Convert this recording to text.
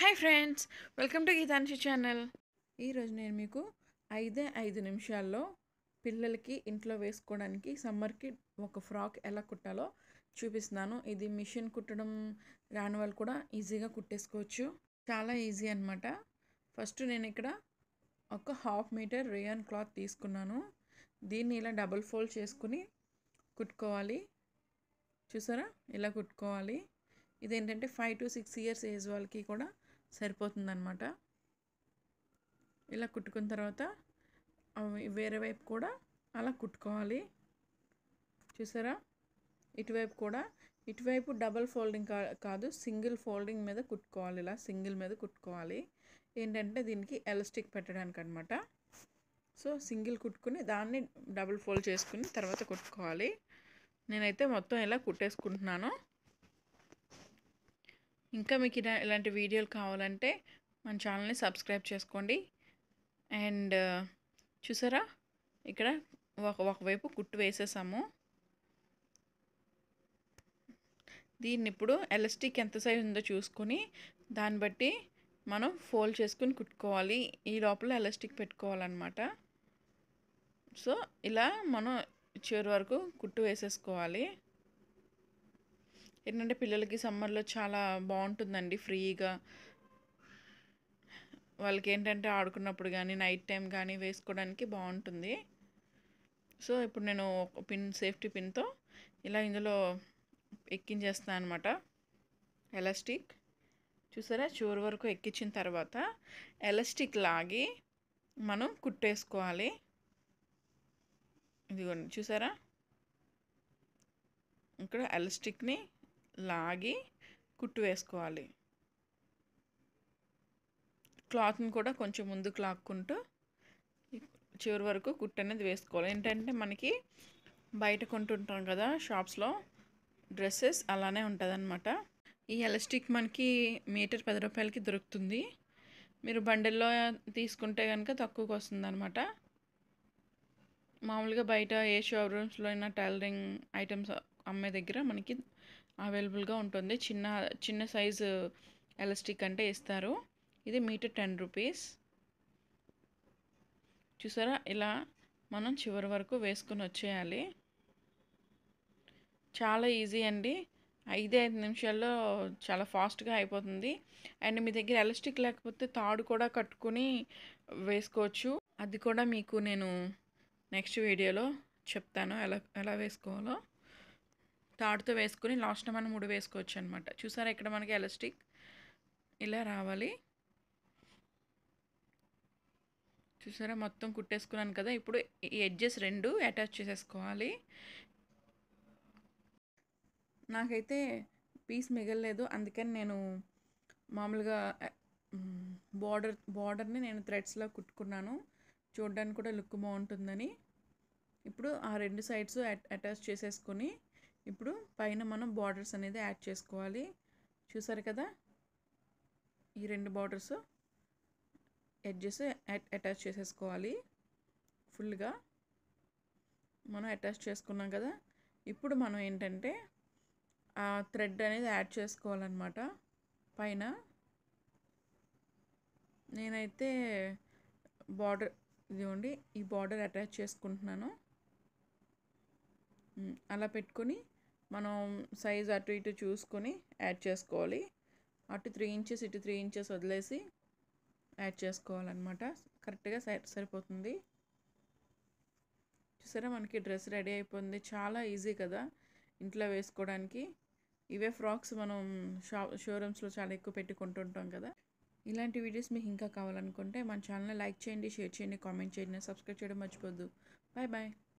hi friends welcome to Geetanshi channel ఈరోజు నేను మీకు ఐదే ఐదు నిమిషాల్లో పిల్లలకి ఇంట్లో వేసుకోవడానికి సమ్మర్కి ఒక ఫ్రాక్ ఎలా కుట్టాలో చూపిస్తున్నాను ఇది మిషన్ కుట్టడం రాని వాళ్ళు కూడా ఈజీగా కుట్టేసుకోవచ్చు చాలా ఈజీ అనమాట ఫస్ట్ నేను ఇక్కడ ఒక హాఫ్ మీటర్ రేయన్ క్లాత్ తీసుకున్నాను దీన్ని ఇలా డబుల్ ఫోల్డ్ చేసుకుని కుట్టుకోవాలి చూసారా ఇలా కుట్టుకోవాలి ఇదేంటంటే five to six years age వాళ్ళకి కూడా సరిపోతుందనమాట ఇలా కుట్టుకున్న తర్వాత వేరే వైపు కూడా అలా కుట్టుకోవాలి చూసారా ఇటువైపు కూడా ఇటువైపు డబల్ ఫోల్డింగ్ కాదు సింగిల్ ఫోల్డింగ్ మీద కుట్టుకోవాలి ఇలా సింగిల్ మీద కుట్టుకోవాలి ఏంటంటే దీనికి ఎలస్టిక్ పెట్టడానికి అనమాట సో సింగిల్ కుట్టుకుని దాన్ని డబుల్ ఫోల్డ్ చేసుకుని తర్వాత కుట్టుకోవాలి నేనైతే మొత్తం ఇలా కుట్టేసుకుంటున్నాను ఇంకా మీకు ఇలా ఇలాంటి వీడియోలు కావాలంటే మన ఛానల్ని సబ్స్క్రైబ్ చేసుకోండి అండ్ చూసారా ఇక్కడ ఒక ఒకవైపు కుట్టు వేసేసాము దీన్ని ఇప్పుడు ఎలస్టిక్ ఎంత సైజ్ ఉందో చూసుకొని దాన్ని బట్టి మనం ఫోల్డ్ చేసుకుని కుట్టుకోవాలి ఈ లోపల ఎలస్టిక్ పెట్టుకోవాలన్నమాట సో ఇలా మనం చివరి వరకు కుట్టు వేసేసుకోవాలి ఏంటంటే పిల్లలకి సమ్మర్లో చాలా బాగుంటుందండి ఫ్రీగా వాళ్ళకి ఏంటంటే ఆడుకున్నప్పుడు కానీ నైట్ టైం కానీ వేసుకోవడానికి బాగుంటుంది సో ఇప్పుడు నేను పిన్ సేఫ్టీ పిన్తో ఇలా ఇందులో ఎక్కించేస్తాను అనమాట ఎలాస్టిక్ చూసారా చివరి వరకు ఎక్కించిన తర్వాత ఎలాస్టిక్ లాగి మనం కుట్టేసుకోవాలి ఇదిగోండి చూసారా ఇక్కడ ఎలాస్టిక్ని లాగి కుట్టు వేసుకోవాలి క్లాత్ని కూడా కొంచెం ముందుకు లాక్కుంటూ చివరి వరకు కుట్టు అనేది వేసుకోవాలి ఏంటంటే మనకి బయట కొంటుంటాం కదా షాప్స్లో డ్రెస్సెస్ అలానే ఉంటుందన్నమాట ఈ ఎలాస్టిక్ మనకి మీటర్ పది రూపాయలకి దొరుకుతుంది మీరు బండిల్లో తీసుకుంటే కనుక తక్కువకి వస్తుందన్నమాట మామూలుగా బయట ఏ షోరూమ్స్లో అయినా టైలరింగ్ ఐటమ్స్ అమ్మే దగ్గర మనకి అవైలబుల్గా ఉంటుంది చిన్న చిన్న సైజు ఎలాస్టిక్ అంటే ఇస్తారు ఇది మీటర్ టెన్ రూపీస్ చూసారా ఇలా మనం చివరి వరకు వేసుకుని వచ్చేయాలి చాలా ఈజీ అండి ఐదు ఐదు నిమిషాల్లో చాలా ఫాస్ట్గా అయిపోతుంది అండ్ మీ దగ్గర ఎలాస్టిక్ లేకపోతే తాడు కూడా కట్టుకుని వేసుకోవచ్చు అది కూడా మీకు నేను నెక్స్ట్ వీడియోలో చెప్తాను ఎలా ఎలా వేసుకోవాలో థర్డ్తో వేసుకుని లాస్ట్లో మనం మూడు వేసుకోవచ్చు అనమాట చూసారా ఇక్కడ మనకి ఎలాస్టిక్ ఇలా రావాలి చూసారా మొత్తం కుట్టేసుకున్నాను కదా ఇప్పుడు ఈ ఎడ్జెస్ రెండు అటాచ్ చేసేసుకోవాలి నాకైతే పీస్ మిగలలేదు అందుకని నేను మామూలుగా బార్డర్ బార్డర్ని నేను థ్రెడ్స్లో కుట్టుకున్నాను చూడడానికి కూడా లుక్ బాగుంటుందని ఇప్పుడు ఆ రెండు సైడ్స్ అటాచ్ చేసేసుకొని ఇప్పుడు పైన మనం బార్డర్స్ అనేది యాడ్ చేసుకోవాలి చూసారు కదా ఈ రెండు బార్డర్స్ ఎడ్జెస్ అటాచ్ చేసేసుకోవాలి ఫుల్గా మనం అటాచ్ చేసుకున్నాం కదా ఇప్పుడు మనం ఏంటంటే ఆ థ్రెడ్ అనేది యాడ్ చేసుకోవాలన్నమాట పైన నేనైతే బార్డర్ ఇదిగోండి ఈ బార్డర్ అటాచ్ చేసుకుంటున్నాను అలా పెట్టుకొని మనం సైజ్ అటు ఇటు చూసుకొని యాడ్ చేసుకోవాలి అటు త్రీ ఇంచెస్ ఇటు త్రీ ఇంచెస్ వదిలేసి యాడ్ చేసుకోవాలన్నమాట కరెక్ట్గా సరిపోతుంది చూసారా మనకి డ్రెస్ రెడీ అయిపోయింది చాలా ఈజీ కదా ఇంట్లో వేసుకోవడానికి ఇవే ఫ్రాక్స్ మనం షా షోరూమ్స్లో చాలా ఎక్కువ పెట్టుకుంటుంటాం కదా ఇలాంటి వీడియోస్ మీకు ఇంకా కావాలనుకుంటే మన ఛానల్ని లైక్ చేయండి షేర్ చేయండి కామెంట్ చేయండి సబ్స్క్రైబ్ చేయడం మర్చిపోద్దు బాయ్ బాయ్